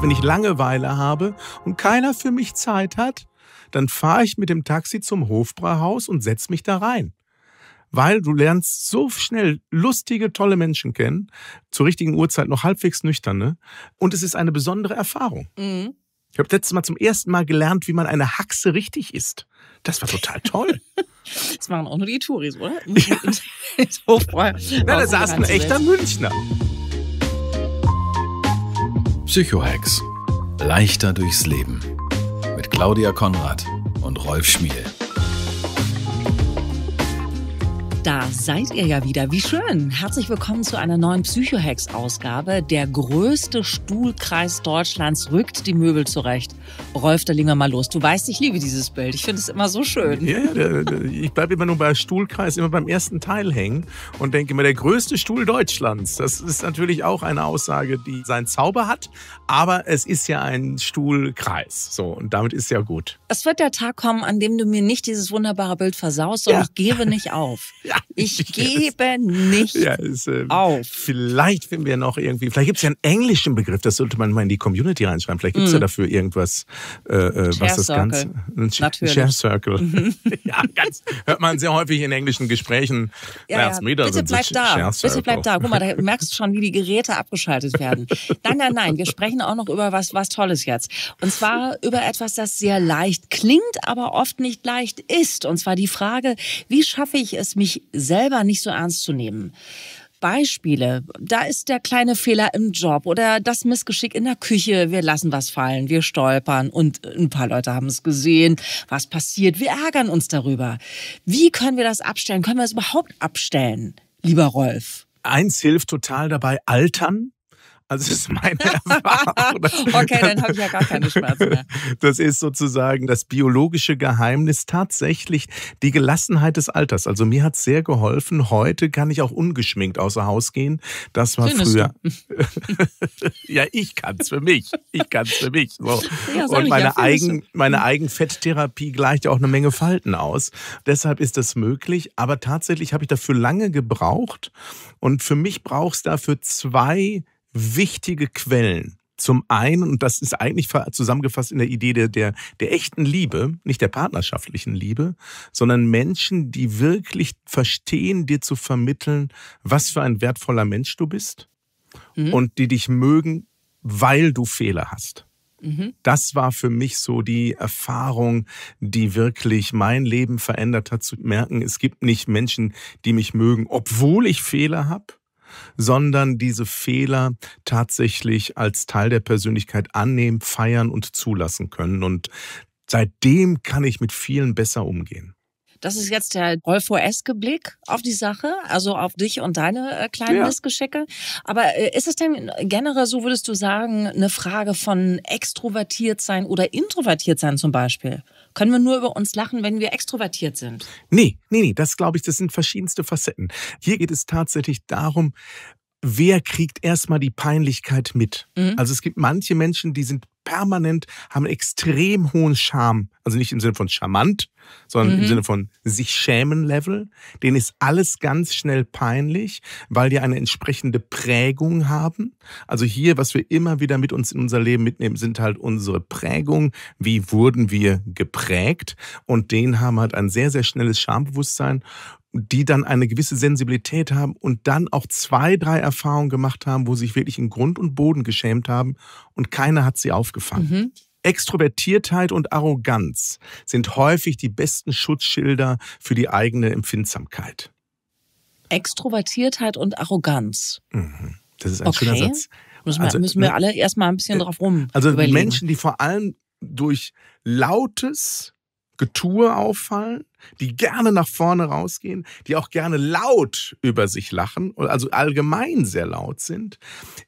Wenn ich Langeweile habe und keiner für mich Zeit hat, dann fahre ich mit dem Taxi zum Hofbrauhaus und setze mich da rein. Weil du lernst so schnell lustige, tolle Menschen kennen, zur richtigen Uhrzeit noch halbwegs nüchterne. Und es ist eine besondere Erfahrung. Mhm. Ich habe letztes Mal zum ersten Mal gelernt, wie man eine Haxe richtig isst. Das war total toll. Das machen auch nur die Touris, oder? Ja. Nein, da saß ein echter Münchner. Psychohex. Leichter durchs Leben. Mit Claudia Konrad und Rolf Schmiel. Da seid ihr ja wieder. Wie schön. Herzlich willkommen zu einer neuen Psychohex-Ausgabe. Der größte Stuhlkreis Deutschlands rückt die Möbel zurecht. Rolf, da legen wir mal los. Du weißt, ich liebe dieses Bild. Ich finde es immer so schön. Ja, ich bleibe immer nur bei Stuhlkreis, immer beim ersten Teil hängen und denke immer, der größte Stuhl Deutschlands. Das ist natürlich auch eine Aussage, die seinen Zauber hat. Aber es ist ja ein Stuhlkreis. So, und damit ist ja gut. Es wird der Tag kommen, an dem du mir nicht dieses wunderbare Bild versaust und ja. ich gebe nicht auf. Ja, ich, ich gebe nicht ja, ist, äh, auf. Vielleicht finden wir noch irgendwie, vielleicht gibt es ja einen englischen Begriff, das sollte man mal in die Community reinschreiben. Vielleicht gibt es mm. ja dafür irgendwas, äh, äh was das Ganze. Ein Natürlich. Share Circle. Mhm. ja, ganz, hört man sehr häufig in englischen Gesprächen. Ja, ja. Bitte bleib da. Bitte bleib da. Guck mal, da merkst du schon, wie die Geräte abgeschaltet werden. Nein, nein, nein. Wir sprechen auch noch über was, was Tolles jetzt. Und zwar über etwas, das sehr leicht klingt, aber oft nicht leicht ist. Und zwar die Frage, wie schaffe ich es, mich selber nicht so ernst zu nehmen. Beispiele. Da ist der kleine Fehler im Job oder das Missgeschick in der Küche. Wir lassen was fallen, wir stolpern und ein paar Leute haben es gesehen. Was passiert? Wir ärgern uns darüber. Wie können wir das abstellen? Können wir es überhaupt abstellen, lieber Rolf? Eins hilft total dabei, altern. Also das ist meine Erfahrung. okay, dann habe ich ja gar keine Schmerzen mehr. Das ist sozusagen das biologische Geheimnis, tatsächlich die Gelassenheit des Alters. Also mir hat sehr geholfen. Heute kann ich auch ungeschminkt außer Haus gehen. Das war Findest früher. ja, ich kann's für mich. Ich kann's für mich. So. Ja, Und meine, ja, Eigen, meine Eigenfetttherapie gleicht ja auch eine Menge Falten aus. Deshalb ist das möglich. Aber tatsächlich habe ich dafür lange gebraucht. Und für mich brauchst dafür zwei wichtige Quellen. Zum einen, und das ist eigentlich zusammengefasst in der Idee der, der, der echten Liebe, nicht der partnerschaftlichen Liebe, sondern Menschen, die wirklich verstehen, dir zu vermitteln, was für ein wertvoller Mensch du bist mhm. und die dich mögen, weil du Fehler hast. Mhm. Das war für mich so die Erfahrung, die wirklich mein Leben verändert hat, zu merken, es gibt nicht Menschen, die mich mögen, obwohl ich Fehler habe, sondern diese Fehler tatsächlich als Teil der Persönlichkeit annehmen, feiern und zulassen können. Und seitdem kann ich mit vielen besser umgehen. Das ist jetzt der Rolfo-eske Blick auf die Sache, also auf dich und deine äh, kleinen ja. Missgeschicke. Aber äh, ist es denn generell so, würdest du sagen, eine Frage von extrovertiert sein oder introvertiert sein zum Beispiel? Können wir nur über uns lachen, wenn wir extrovertiert sind? Nee, nee, nee, das glaube ich, das sind verschiedenste Facetten. Hier geht es tatsächlich darum, wer kriegt erstmal die Peinlichkeit mit? Mhm. Also es gibt manche Menschen, die sind permanent, haben einen extrem hohen Charme. Also nicht im Sinne von charmant, sondern mhm. im Sinne von sich schämen Level. Denen ist alles ganz schnell peinlich, weil die eine entsprechende Prägung haben. Also hier, was wir immer wieder mit uns in unser Leben mitnehmen, sind halt unsere Prägungen. Wie wurden wir geprägt? Und denen haben halt ein sehr, sehr schnelles Schambewusstsein die dann eine gewisse Sensibilität haben und dann auch zwei, drei Erfahrungen gemacht haben, wo sie sich wirklich in Grund und Boden geschämt haben und keiner hat sie aufgefangen. Mhm. Extrovertiertheit und Arroganz sind häufig die besten Schutzschilder für die eigene Empfindsamkeit. Extrovertiertheit und Arroganz. Mhm. Das ist ein okay. schöner Satz. Müssen wir, also, müssen wir ne, alle erstmal ein bisschen äh, drauf rum. Also überlegen. Menschen, die vor allem durch lautes, Getue auffallen, die gerne nach vorne rausgehen, die auch gerne laut über sich lachen, also allgemein sehr laut sind,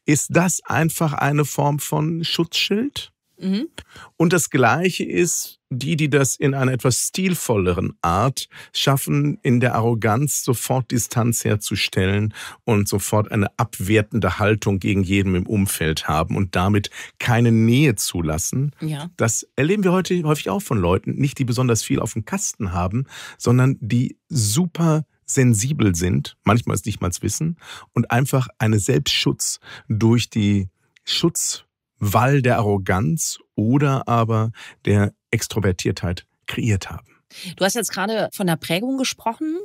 ist das einfach eine Form von Schutzschild? Mhm. Und das Gleiche ist, die, die das in einer etwas stilvolleren Art schaffen, in der Arroganz sofort Distanz herzustellen und sofort eine abwertende Haltung gegen jeden im Umfeld haben und damit keine Nähe zulassen. Ja. Das erleben wir heute häufig auch von Leuten, nicht die besonders viel auf dem Kasten haben, sondern die super sensibel sind, manchmal es nicht mal wissen, und einfach eine Selbstschutz durch die Schutz Wall der Arroganz oder aber der Extrovertiertheit kreiert haben. Du hast jetzt gerade von der Prägung gesprochen.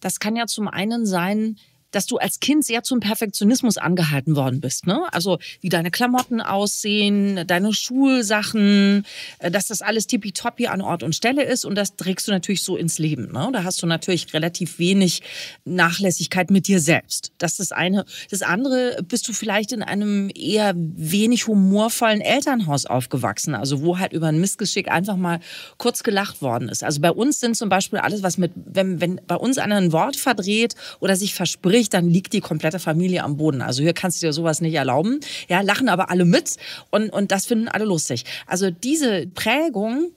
Das kann ja zum einen sein, dass du als Kind sehr zum Perfektionismus angehalten worden bist. Ne? Also wie deine Klamotten aussehen, deine Schulsachen, äh, dass das alles tippitoppi an Ort und Stelle ist und das trägst du natürlich so ins Leben. Ne? Da hast du natürlich relativ wenig Nachlässigkeit mit dir selbst. Das ist das eine. Das andere, bist du vielleicht in einem eher wenig humorvollen Elternhaus aufgewachsen, also wo halt über ein Missgeschick einfach mal kurz gelacht worden ist. Also bei uns sind zum Beispiel alles, was mit, wenn, wenn bei uns einer ein Wort verdreht oder sich verspricht, ich, dann liegt die komplette Familie am Boden. Also hier kannst du dir sowas nicht erlauben. Ja, lachen aber alle mit und, und das finden alle lustig. Also diese Prägung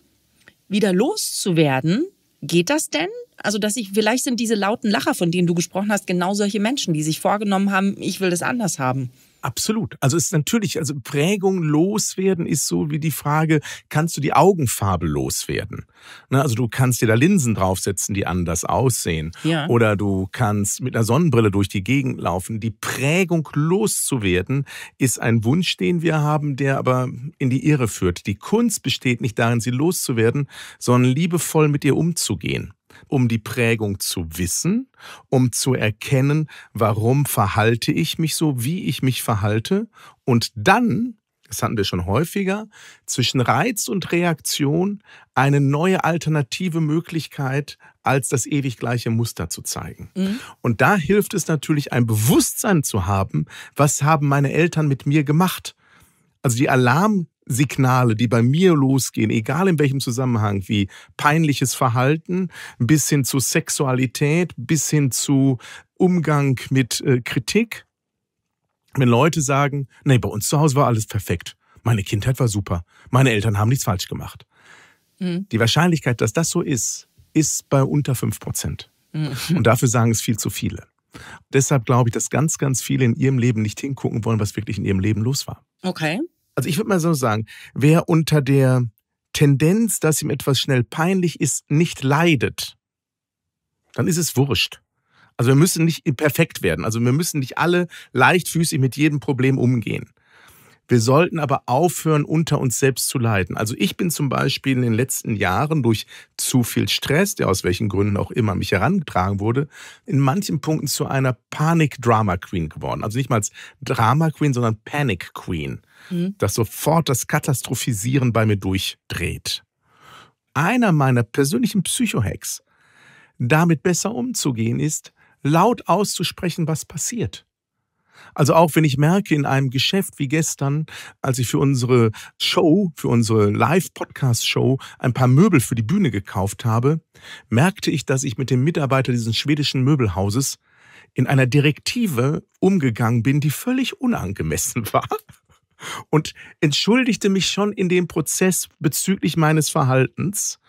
wieder loszuwerden, geht das denn? Also, dass ich, vielleicht sind diese lauten Lacher, von denen du gesprochen hast, genau solche Menschen, die sich vorgenommen haben, ich will das anders haben. Absolut. Also es ist natürlich, also Prägung loswerden ist so wie die Frage, kannst du die Augenfarbe loswerden? Ne? Also du kannst dir da Linsen draufsetzen, die anders aussehen. Ja. Oder du kannst mit einer Sonnenbrille durch die Gegend laufen. Die Prägung loszuwerden ist ein Wunsch, den wir haben, der aber in die Irre führt. Die Kunst besteht nicht darin, sie loszuwerden, sondern liebevoll mit ihr umzugehen um die Prägung zu wissen, um zu erkennen, warum verhalte ich mich so, wie ich mich verhalte und dann, das hatten wir schon häufiger, zwischen Reiz und Reaktion eine neue alternative Möglichkeit als das ewig gleiche Muster zu zeigen. Mhm. Und da hilft es natürlich, ein Bewusstsein zu haben, was haben meine Eltern mit mir gemacht. Also die Alarm Signale, die bei mir losgehen, egal in welchem Zusammenhang, wie peinliches Verhalten bis hin zu Sexualität, bis hin zu Umgang mit äh, Kritik. Wenn Leute sagen, nee, bei uns zu Hause war alles perfekt. Meine Kindheit war super. Meine Eltern haben nichts falsch gemacht. Mhm. Die Wahrscheinlichkeit, dass das so ist, ist bei unter 5 Prozent. Mhm. Und dafür sagen es viel zu viele. Deshalb glaube ich, dass ganz, ganz viele in ihrem Leben nicht hingucken wollen, was wirklich in ihrem Leben los war. Okay also ich würde mal so sagen, wer unter der Tendenz, dass ihm etwas schnell peinlich ist, nicht leidet, dann ist es wurscht. Also wir müssen nicht perfekt werden. Also wir müssen nicht alle leichtfüßig mit jedem Problem umgehen. Wir sollten aber aufhören, unter uns selbst zu leiden. Also ich bin zum Beispiel in den letzten Jahren durch zu viel Stress, der aus welchen Gründen auch immer mich herangetragen wurde, in manchen Punkten zu einer Panik-Drama-Queen geworden. Also nicht mal als Drama-Queen, sondern Panic-Queen. Mhm. Dass sofort das Katastrophisieren bei mir durchdreht. Einer meiner persönlichen Psycho-Hacks, damit besser umzugehen, ist, laut auszusprechen, was passiert. Also auch wenn ich merke in einem Geschäft wie gestern, als ich für unsere Show, für unsere Live-Podcast-Show ein paar Möbel für die Bühne gekauft habe, merkte ich, dass ich mit dem Mitarbeiter dieses schwedischen Möbelhauses in einer Direktive umgegangen bin, die völlig unangemessen war und entschuldigte mich schon in dem Prozess bezüglich meines Verhaltens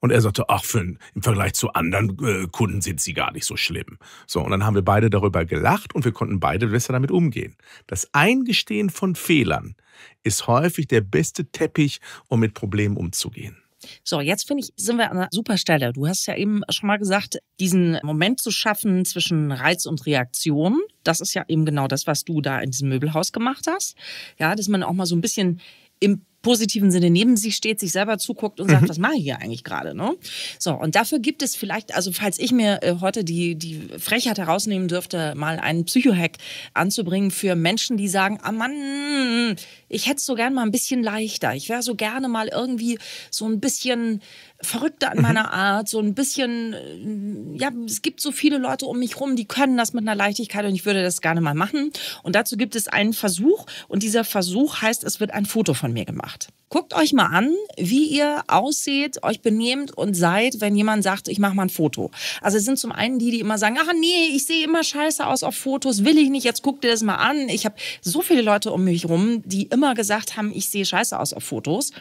und er sagte, ach, für, im Vergleich zu anderen äh, Kunden sind sie gar nicht so schlimm. So, und dann haben wir beide darüber gelacht und wir konnten beide besser damit umgehen. Das Eingestehen von Fehlern ist häufig der beste Teppich, um mit Problemen umzugehen. So, jetzt finde ich, sind wir an einer super Stelle. Du hast ja eben schon mal gesagt, diesen Moment zu schaffen zwischen Reiz und Reaktion. Das ist ja eben genau das, was du da in diesem Möbelhaus gemacht hast. Ja, dass man auch mal so ein bisschen im positiven Sinne neben sich steht, sich selber zuguckt und sagt, mhm. was mache ich hier eigentlich gerade? Ne? So, und dafür gibt es vielleicht, also falls ich mir äh, heute die, die Frechheit herausnehmen dürfte, mal einen Psychohack anzubringen für Menschen, die sagen, ah Mann, ich hätte es so gern mal ein bisschen leichter. Ich wäre so gerne mal irgendwie so ein bisschen Verrückte an meiner mhm. Art, so ein bisschen, äh, ja, es gibt so viele Leute um mich rum, die können das mit einer Leichtigkeit und ich würde das gerne mal machen. Und dazu gibt es einen Versuch und dieser Versuch heißt, es wird ein Foto von mir gemacht. Guckt euch mal an, wie ihr ausseht, euch benehmt und seid, wenn jemand sagt, ich mache mal ein Foto. Also es sind zum einen die, die immer sagen, ach nee, ich sehe immer scheiße aus auf Fotos, will ich nicht, jetzt guck dir das mal an. Ich habe so viele Leute um mich rum, die immer gesagt haben, ich sehe scheiße aus auf Fotos.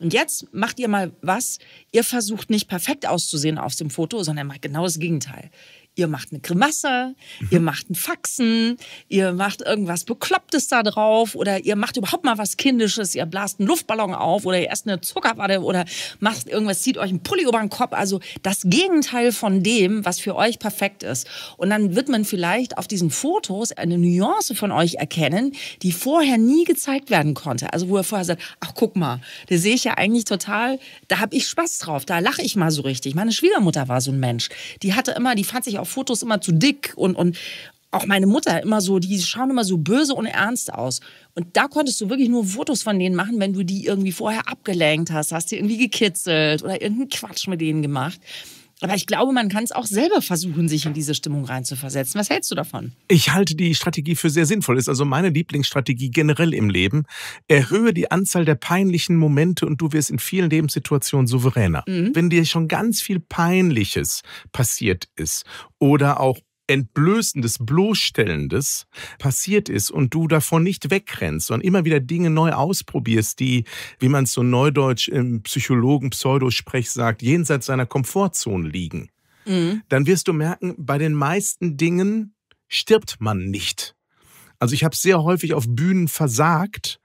Und jetzt macht ihr mal was. Ihr versucht nicht perfekt auszusehen auf dem Foto, sondern mal genau das Gegenteil. Ihr macht eine Grimasse, mhm. ihr macht ein Faxen, ihr macht irgendwas Beklopptes da drauf oder ihr macht überhaupt mal was Kindisches, ihr blast einen Luftballon auf oder ihr esst eine Zuckerwatte oder macht irgendwas, zieht euch einen Pulli über den Kopf. Also das Gegenteil von dem, was für euch perfekt ist. Und dann wird man vielleicht auf diesen Fotos eine Nuance von euch erkennen, die vorher nie gezeigt werden konnte. Also wo ihr vorher sagt, ach guck mal, da sehe ich ja eigentlich total, da habe ich Spaß drauf, da lache ich mal so richtig. Meine Schwiegermutter war so ein Mensch. Die hatte immer, die fand sich auch auf Fotos immer zu dick und, und auch meine Mutter immer so, die schauen immer so böse und ernst aus. Und da konntest du wirklich nur Fotos von denen machen, wenn du die irgendwie vorher abgelenkt hast, hast die irgendwie gekitzelt oder irgendeinen Quatsch mit denen gemacht. Aber ich glaube, man kann es auch selber versuchen, sich in diese Stimmung reinzuversetzen. Was hältst du davon? Ich halte die Strategie für sehr sinnvoll. Ist also meine Lieblingsstrategie generell im Leben. Erhöhe die Anzahl der peinlichen Momente und du wirst in vielen Lebenssituationen souveräner. Mhm. Wenn dir schon ganz viel Peinliches passiert ist oder auch Entblößendes, Bloßstellendes passiert ist und du davon nicht wegrennst, sondern immer wieder Dinge neu ausprobierst, die, wie man es so neudeutsch im Psychologen-Pseudosprech sagt, jenseits seiner Komfortzone liegen, mhm. dann wirst du merken, bei den meisten Dingen stirbt man nicht. Also ich habe sehr häufig auf Bühnen versagt,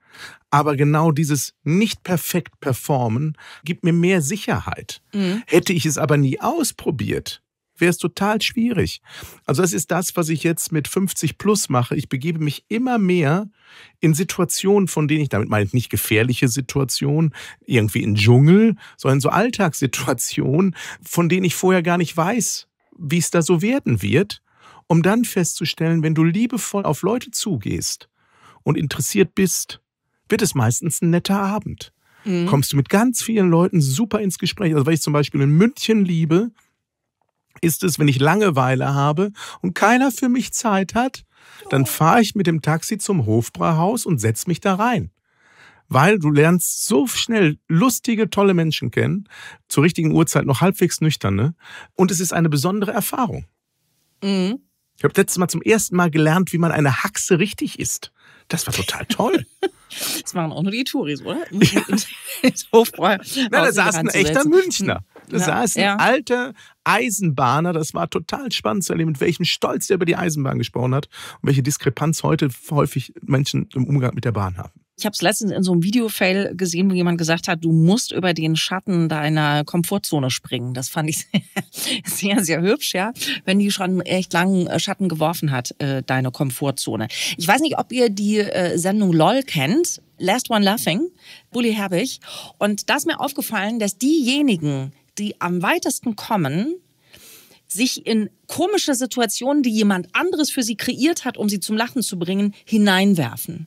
aber genau dieses nicht perfekt performen gibt mir mehr Sicherheit. Mhm. Hätte ich es aber nie ausprobiert, wäre es total schwierig. Also das ist das, was ich jetzt mit 50 plus mache. Ich begebe mich immer mehr in Situationen, von denen ich, damit meine ich nicht gefährliche Situationen, irgendwie in Dschungel, sondern so Alltagssituationen, von denen ich vorher gar nicht weiß, wie es da so werden wird, um dann festzustellen, wenn du liebevoll auf Leute zugehst und interessiert bist, wird es meistens ein netter Abend. Mhm. Kommst du mit ganz vielen Leuten super ins Gespräch. Also, weil ich zum Beispiel in München liebe, ist es, wenn ich Langeweile habe und keiner für mich Zeit hat, dann oh. fahre ich mit dem Taxi zum Hofbrauhaus und setze mich da rein. Weil du lernst so schnell lustige, tolle Menschen kennen, zur richtigen Uhrzeit noch halbwegs nüchtern, ne? Und es ist eine besondere Erfahrung. Mhm. Ich habe letztes Mal zum ersten Mal gelernt, wie man eine Haxe richtig isst. Das war total toll. Das machen auch nur die Touris, oder? Im, ja. Hofbräu. Nein, da saß ein echter Münchner. Da ja. saß ein ja. alter Eisenbahner. Das war total spannend zu erleben, mit welchem Stolz der über die Eisenbahn gesprochen hat und welche Diskrepanz heute häufig Menschen im Umgang mit der Bahn haben. Ich habe es letztens in so einem Videofail gesehen, wo jemand gesagt hat, du musst über den Schatten deiner Komfortzone springen. Das fand ich sehr, sehr, sehr hübsch, ja. Wenn die schon echt langen äh, Schatten geworfen hat, äh, deine Komfortzone. Ich weiß nicht, ob ihr die äh, Sendung LOL kennt. Last One Laughing, Bully Herbig. Und da ist mir aufgefallen, dass diejenigen, die am weitesten kommen, sich in komische Situationen, die jemand anderes für sie kreiert hat, um sie zum Lachen zu bringen, hineinwerfen.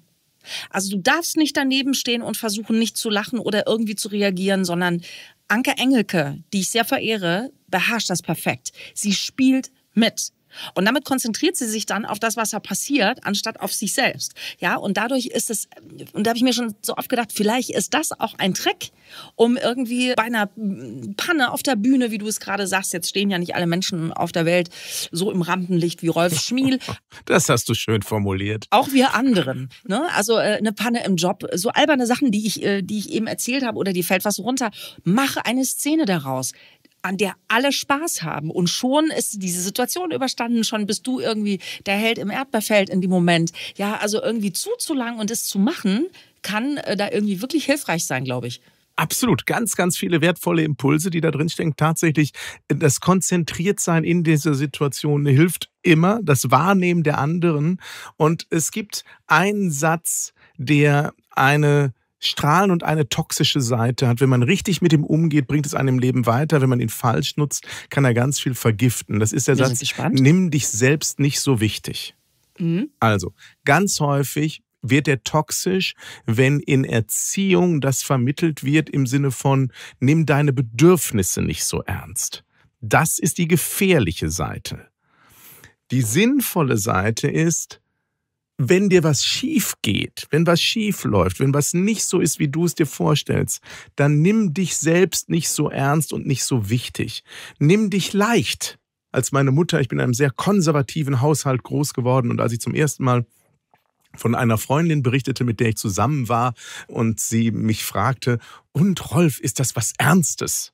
Also du darfst nicht daneben stehen und versuchen nicht zu lachen oder irgendwie zu reagieren, sondern Anke Engelke, die ich sehr verehre, beherrscht das perfekt. Sie spielt mit. Und damit konzentriert sie sich dann auf das, was da passiert, anstatt auf sich selbst. Ja, und dadurch ist es, und da habe ich mir schon so oft gedacht, vielleicht ist das auch ein Trick, um irgendwie bei einer Panne auf der Bühne, wie du es gerade sagst, jetzt stehen ja nicht alle Menschen auf der Welt so im Rampenlicht wie Rolf Schmiel. Das hast du schön formuliert. Auch wir anderen. Ne? Also äh, eine Panne im Job, so alberne Sachen, die ich, äh, die ich eben erzählt habe oder die fällt was runter. Mache eine Szene daraus an der alle Spaß haben. Und schon ist diese Situation überstanden, schon bist du irgendwie der Held im Erdbeerfeld in dem Moment. Ja, also irgendwie zuzulangen und es zu machen, kann äh, da irgendwie wirklich hilfreich sein, glaube ich. Absolut, ganz, ganz viele wertvolle Impulse, die da drin stecken. Tatsächlich, äh, das Konzentriertsein in dieser Situation hilft immer, das Wahrnehmen der anderen. Und es gibt einen Satz, der eine strahlen und eine toxische Seite hat. Wenn man richtig mit ihm umgeht, bringt es einem Leben weiter. Wenn man ihn falsch nutzt, kann er ganz viel vergiften. Das ist der Wir Satz, nimm dich selbst nicht so wichtig. Mhm. Also, ganz häufig wird er toxisch, wenn in Erziehung das vermittelt wird im Sinne von, nimm deine Bedürfnisse nicht so ernst. Das ist die gefährliche Seite. Die sinnvolle Seite ist, wenn dir was schief geht, wenn was schief läuft, wenn was nicht so ist, wie du es dir vorstellst, dann nimm dich selbst nicht so ernst und nicht so wichtig. Nimm dich leicht. Als meine Mutter, ich bin in einem sehr konservativen Haushalt groß geworden und als ich zum ersten Mal von einer Freundin berichtete, mit der ich zusammen war und sie mich fragte, und Rolf, ist das was Ernstes?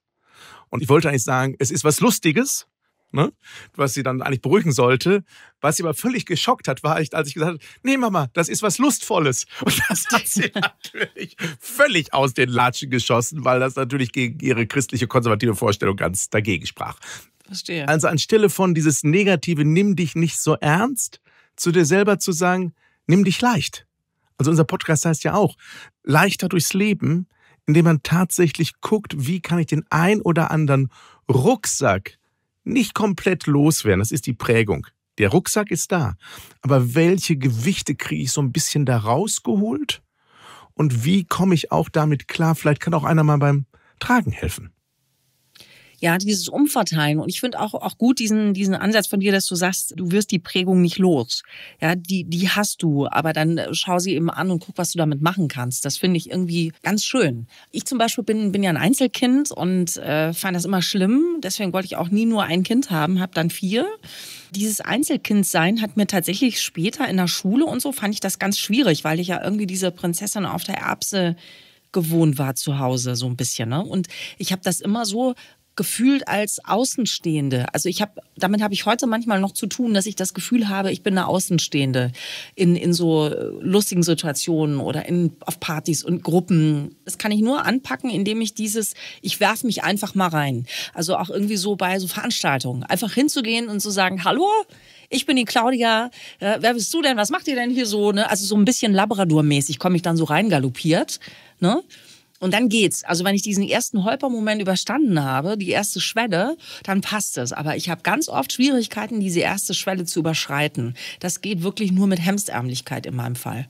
Und ich wollte eigentlich sagen, es ist was Lustiges, Ne? was sie dann eigentlich beruhigen sollte. Was sie aber völlig geschockt hat, war als ich gesagt habe, nee Mama, das ist was Lustvolles. Und das hat sie natürlich völlig aus den Latschen geschossen, weil das natürlich gegen ihre christliche konservative Vorstellung ganz dagegen sprach. Verstehe. Also anstelle von dieses Negative, nimm dich nicht so ernst, zu dir selber zu sagen, nimm dich leicht. Also unser Podcast heißt ja auch, leichter durchs Leben, indem man tatsächlich guckt, wie kann ich den ein oder anderen Rucksack nicht komplett loswerden. Das ist die Prägung. Der Rucksack ist da. Aber welche Gewichte kriege ich so ein bisschen da rausgeholt? Und wie komme ich auch damit klar? Vielleicht kann auch einer mal beim Tragen helfen ja, dieses Umverteilen. Und ich finde auch, auch gut diesen, diesen Ansatz von dir, dass du sagst, du wirst die Prägung nicht los. Ja, die, die hast du, aber dann äh, schau sie eben an und guck, was du damit machen kannst. Das finde ich irgendwie ganz schön. Ich zum Beispiel bin, bin ja ein Einzelkind und äh, fand das immer schlimm. Deswegen wollte ich auch nie nur ein Kind haben, habe dann vier. Dieses Einzelkindsein hat mir tatsächlich später in der Schule und so fand ich das ganz schwierig, weil ich ja irgendwie diese Prinzessin auf der Erbse gewohnt war zu Hause so ein bisschen. Ne? Und ich habe das immer so gefühlt als Außenstehende. Also ich habe, damit habe ich heute manchmal noch zu tun, dass ich das Gefühl habe, ich bin eine Außenstehende in, in so äh, lustigen Situationen oder in, auf Partys und Gruppen. Das kann ich nur anpacken, indem ich dieses, ich werfe mich einfach mal rein. Also auch irgendwie so bei so Veranstaltungen. Einfach hinzugehen und zu sagen, hallo, ich bin die Claudia, äh, wer bist du denn, was macht ihr denn hier so? Ne? Also so ein bisschen Labrador-mäßig komme ich dann so reingaloppiert. Ne? Und dann geht's. Also wenn ich diesen ersten Holpermoment überstanden habe, die erste Schwelle, dann passt es. Aber ich habe ganz oft Schwierigkeiten, diese erste Schwelle zu überschreiten. Das geht wirklich nur mit Hemsärmlichkeit in meinem Fall.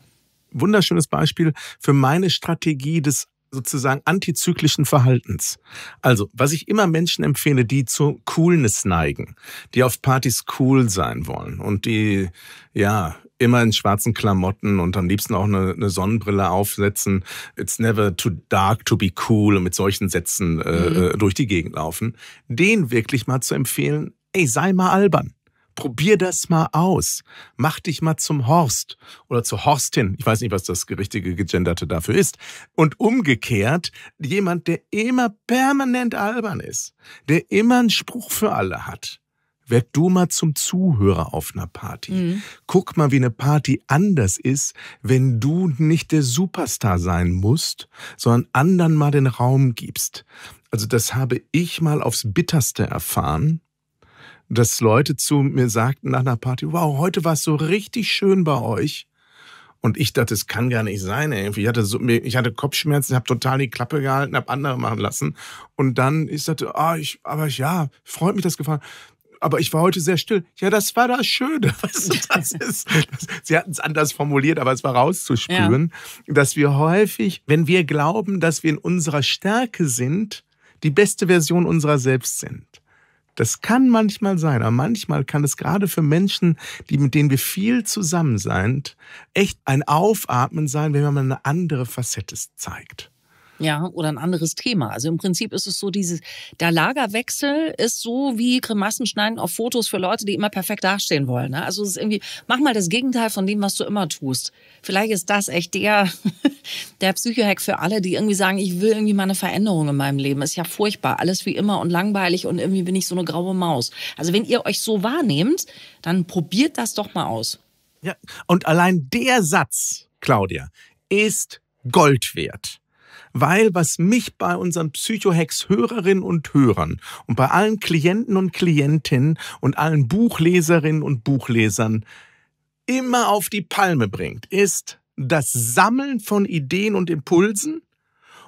Wunderschönes Beispiel für meine Strategie des sozusagen antizyklischen Verhaltens. Also, was ich immer Menschen empfehle, die zur Coolness neigen, die auf Partys cool sein wollen und die, ja, immer in schwarzen Klamotten und am liebsten auch eine, eine, Sonnenbrille aufsetzen. It's never too dark to be cool und mit solchen Sätzen äh, mhm. Äh, durch die Gegend laufen. Den wirklich mal zu empfehlen, ey, sei mal albern. Probier das mal aus. Mach dich mal zum Horst oder zur Horstin. Ich weiß nicht, was das richtige Gegenderte dafür ist. Und umgekehrt, jemand, der immer permanent albern ist, der immer einen Spruch für alle hat, werd du mal zum Zuhörer auf einer Party. Mhm. Guck mal, wie eine Party anders ist, wenn du nicht der Superstar sein musst, sondern anderen mal den Raum gibst. Also das habe ich mal aufs bitterste erfahren, dass Leute zu mir sagten nach einer Party, wow, heute war es so richtig schön bei euch. Und ich dachte, das kann gar nicht sein. Ich hatte, so, ich hatte Kopfschmerzen, habe total die Klappe gehalten, habe andere machen lassen. Und dann ich sagte, oh, ich, aber ja, freut mich, dass gefallen aber ich war heute sehr still. Ja, das war das Schöne. was das ist, das, Sie hatten es anders formuliert, aber es war rauszuspüren, ja. dass wir häufig, wenn wir glauben, dass wir in unserer Stärke sind, die beste Version unserer selbst sind. Das kann manchmal sein, aber manchmal kann es gerade für Menschen, die, mit denen wir viel zusammen sind, echt ein Aufatmen sein, wenn man eine andere Facette zeigt. Ja, oder ein anderes Thema. Also im Prinzip ist es so, dieses, der Lagerwechsel ist so wie Grimassen schneiden auf Fotos für Leute, die immer perfekt dastehen wollen. Ne? Also es ist irgendwie, mach mal das Gegenteil von dem, was du immer tust. Vielleicht ist das echt der, der Psychohack für alle, die irgendwie sagen, ich will irgendwie mal eine Veränderung in meinem Leben. Ist ja furchtbar. Alles wie immer und langweilig und irgendwie bin ich so eine graue Maus. Also wenn ihr euch so wahrnehmt, dann probiert das doch mal aus. Ja, und allein der Satz, Claudia, ist Gold wert weil was mich bei unseren Psychohex-Hörerinnen und Hörern und bei allen Klienten und Klientinnen und allen Buchleserinnen und Buchlesern immer auf die Palme bringt, ist das Sammeln von Ideen und Impulsen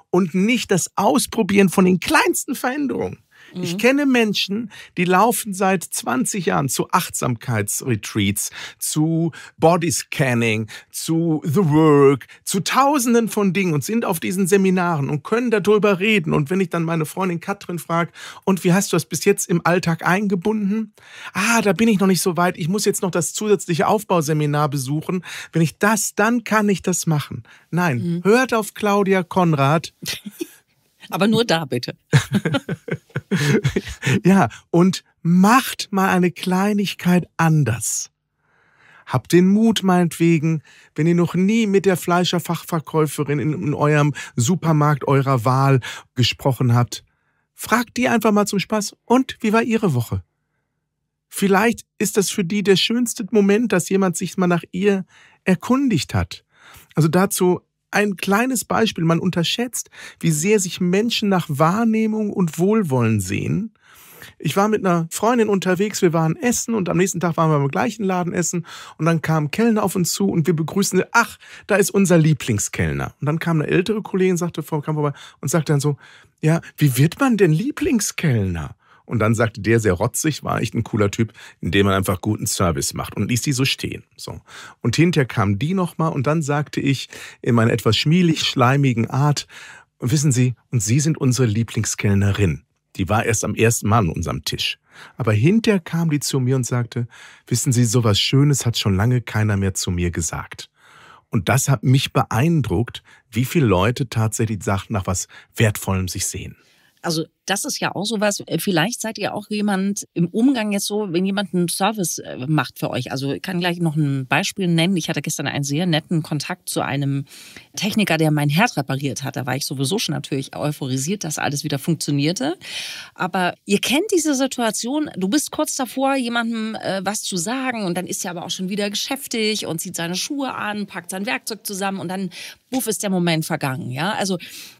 und nicht das Ausprobieren von den kleinsten Veränderungen. Mhm. Ich kenne Menschen, die laufen seit 20 Jahren zu Achtsamkeitsretreats, zu Bodyscanning, zu The Work, zu tausenden von Dingen und sind auf diesen Seminaren und können darüber reden. Und wenn ich dann meine Freundin Katrin frage, und wie hast du das bis jetzt im Alltag eingebunden? Ah, da bin ich noch nicht so weit. Ich muss jetzt noch das zusätzliche Aufbauseminar besuchen. Wenn ich das, dann kann ich das machen. Nein, mhm. hört auf Claudia Konrad. Aber nur da bitte. ja, und macht mal eine Kleinigkeit anders. Habt den Mut meinetwegen, wenn ihr noch nie mit der Fleischerfachverkäuferin in, in eurem Supermarkt eurer Wahl gesprochen habt, fragt die einfach mal zum Spaß, und wie war ihre Woche? Vielleicht ist das für die der schönste Moment, dass jemand sich mal nach ihr erkundigt hat. Also dazu ein kleines Beispiel. Man unterschätzt, wie sehr sich Menschen nach Wahrnehmung und Wohlwollen sehen. Ich war mit einer Freundin unterwegs, wir waren essen und am nächsten Tag waren wir im gleichen Laden essen und dann kam Kellner auf uns zu und wir begrüßen, ach, da ist unser Lieblingskellner. Und dann kam eine ältere Kollegin, sagte, Frau vorbei und sagte dann so, ja, wie wird man denn Lieblingskellner? Und dann sagte der sehr rotzig, war echt ein cooler Typ, indem man einfach guten Service macht und ließ die so stehen. So. Und hinterher kam die nochmal und dann sagte ich in meiner etwas schmielig schleimigen Art, wissen Sie, und Sie sind unsere Lieblingskellnerin. Die war erst am ersten Mal an unserem Tisch. Aber hinterher kam die zu mir und sagte, wissen Sie, so was Schönes hat schon lange keiner mehr zu mir gesagt. Und das hat mich beeindruckt, wie viele Leute tatsächlich sagten, nach was Wertvollem sich sehen. Also das ist ja auch sowas. Äh, vielleicht seid ihr auch jemand im Umgang jetzt so, wenn jemand einen Service äh, macht für euch. Also ich kann gleich noch ein Beispiel nennen. Ich hatte gestern einen sehr netten Kontakt zu einem Techniker, der mein Herd repariert hat. Da war ich sowieso schon natürlich euphorisiert, dass alles wieder funktionierte. Aber ihr kennt diese Situation. Du bist kurz davor, jemandem äh, was zu sagen und dann ist er aber auch schon wieder geschäftig und zieht seine Schuhe an, packt sein Werkzeug zusammen und dann, buff, ist der Moment vergangen. Ja, also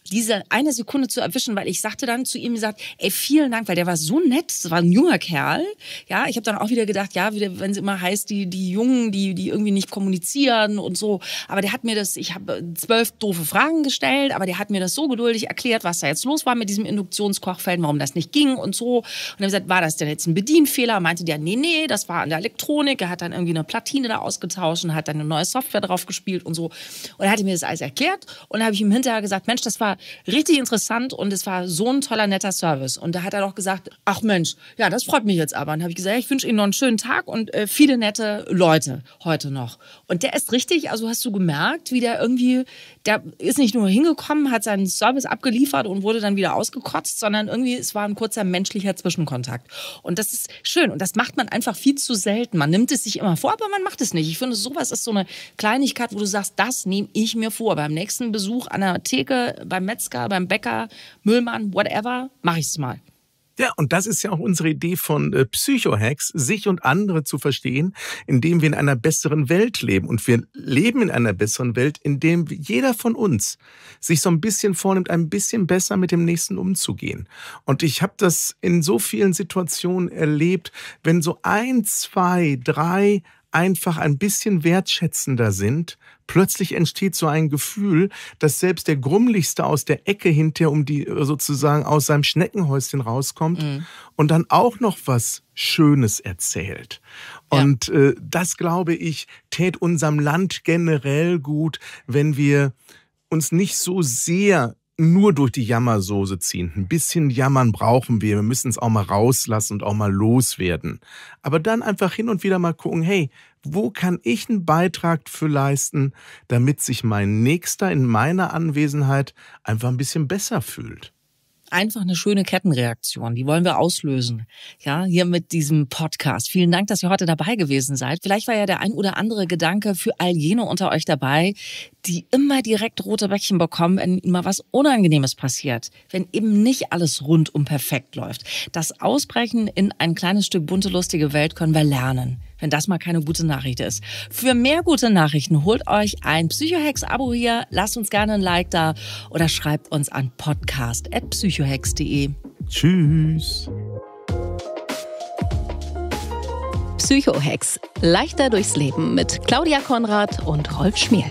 diese eine Sekunde zu erwischen, weil ich sagte dann zu ihm, gesagt, ey, vielen Dank, weil der war so nett, das war ein junger Kerl. Ja, ich habe dann auch wieder gedacht, ja, wenn es immer heißt, die, die Jungen, die, die irgendwie nicht kommunizieren und so. Aber der hat mir das, ich habe äh, zwölf doofe Fragen gestellt, aber der hat mir das so geduldig erklärt, was da jetzt los war mit diesem Induktionskochfeld, warum das nicht ging und so. Und er hat gesagt, war das denn jetzt ein Bedienfehler? Meinte der, nee, nee, das war an der Elektronik. Er hat dann irgendwie eine Platine da ausgetauscht und hat dann eine neue Software drauf gespielt und so. Und er hatte mir das alles erklärt und habe ich ihm hinterher gesagt, Mensch, das war richtig interessant und es war so ein toller, netter Service. Und da hat er doch gesagt, ach Mensch, ja, das freut mich jetzt aber. Und habe ich gesagt, ja, ich wünsche Ihnen noch einen schönen Tag und äh, viele nette Leute heute noch. Und der ist richtig, also hast du gemerkt, wie der irgendwie, der ist nicht nur hingekommen, hat seinen Service abgeliefert und wurde dann wieder ausgekotzt, sondern irgendwie, es war ein kurzer menschlicher Zwischenkontakt. Und das ist schön. Und das macht man einfach viel zu selten. Man nimmt es sich immer vor, aber man macht es nicht. Ich finde, sowas ist so eine Kleinigkeit, wo du sagst, das nehme ich mir vor. Beim nächsten Besuch an der Theke, beim Metzger, beim Bäcker, Müllmann, whatever, mache ich es mal. Ja, und das ist ja auch unsere Idee von äh, Psychohacks, sich und andere zu verstehen, indem wir in einer besseren Welt leben. Und wir leben in einer besseren Welt, indem jeder von uns sich so ein bisschen vornimmt, ein bisschen besser mit dem Nächsten umzugehen. Und ich habe das in so vielen Situationen erlebt, wenn so ein, zwei, drei einfach ein bisschen wertschätzender sind, plötzlich entsteht so ein Gefühl, dass selbst der Grummligste aus der Ecke hinterher um die äh, sozusagen aus seinem Schneckenhäuschen rauskommt mhm. und dann auch noch was Schönes erzählt. Ja. Und äh, das, glaube ich, tät unserem Land generell gut, wenn wir uns nicht so sehr nur durch die Jammersoße ziehen. Ein bisschen Jammern brauchen wir. Wir müssen es auch mal rauslassen und auch mal loswerden. Aber dann einfach hin und wieder mal gucken, hey, wo kann ich einen Beitrag für leisten, damit sich mein Nächster in meiner Anwesenheit einfach ein bisschen besser fühlt? einfach eine schöne Kettenreaktion. Die wollen wir auslösen. Ja, hier mit diesem Podcast. Vielen Dank, dass ihr heute dabei gewesen seid. Vielleicht war ja der ein oder andere Gedanke für all jene unter euch dabei, die immer direkt rote Bäckchen bekommen, wenn immer was Unangenehmes passiert. Wenn eben nicht alles rundum perfekt läuft. Das Ausbrechen in ein kleines Stück bunte, lustige Welt können wir lernen wenn das mal keine gute Nachricht ist. Für mehr gute Nachrichten holt euch ein Psychohex-Abo hier, lasst uns gerne ein Like da oder schreibt uns an podcast.psychohex.de. Tschüss. Psychohex. Leichter durchs Leben mit Claudia Konrad und Rolf Schmiel.